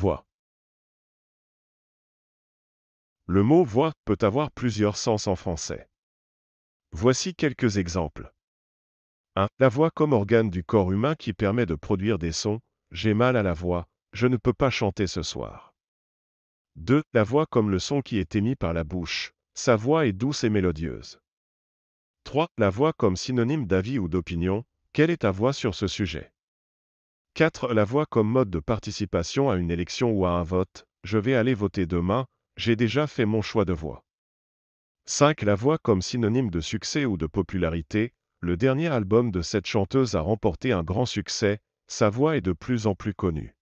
voix. Le mot voix peut avoir plusieurs sens en français. Voici quelques exemples. 1. La voix comme organe du corps humain qui permet de produire des sons. J'ai mal à la voix, je ne peux pas chanter ce soir. 2. La voix comme le son qui est émis par la bouche. Sa voix est douce et mélodieuse. 3. La voix comme synonyme d'avis ou d'opinion. Quelle est ta voix sur ce sujet 4. La voix comme mode de participation à une élection ou à un vote. Je vais aller voter demain, j'ai déjà fait mon choix de voix. 5. La voix comme synonyme de succès ou de popularité. Le dernier album de cette chanteuse a remporté un grand succès, sa voix est de plus en plus connue.